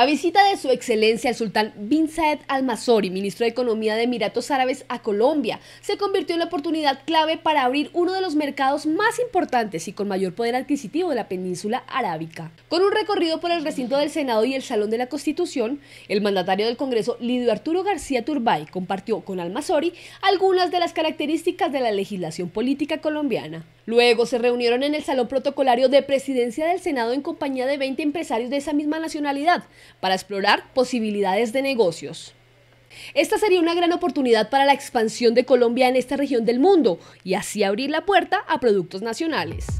La visita de su excelencia el sultán Bin Saed al-Masori, ministro de Economía de Emiratos Árabes, a Colombia, se convirtió en la oportunidad clave para abrir uno de los mercados más importantes y con mayor poder adquisitivo de la península arábica. Con un recorrido por el recinto del Senado y el Salón de la Constitución, el mandatario del Congreso, Lidio Arturo García Turbay, compartió con al-Masori algunas de las características de la legislación política colombiana. Luego se reunieron en el Salón Protocolario de Presidencia del Senado en compañía de 20 empresarios de esa misma nacionalidad, para explorar posibilidades de negocios. Esta sería una gran oportunidad para la expansión de Colombia en esta región del mundo y así abrir la puerta a productos nacionales.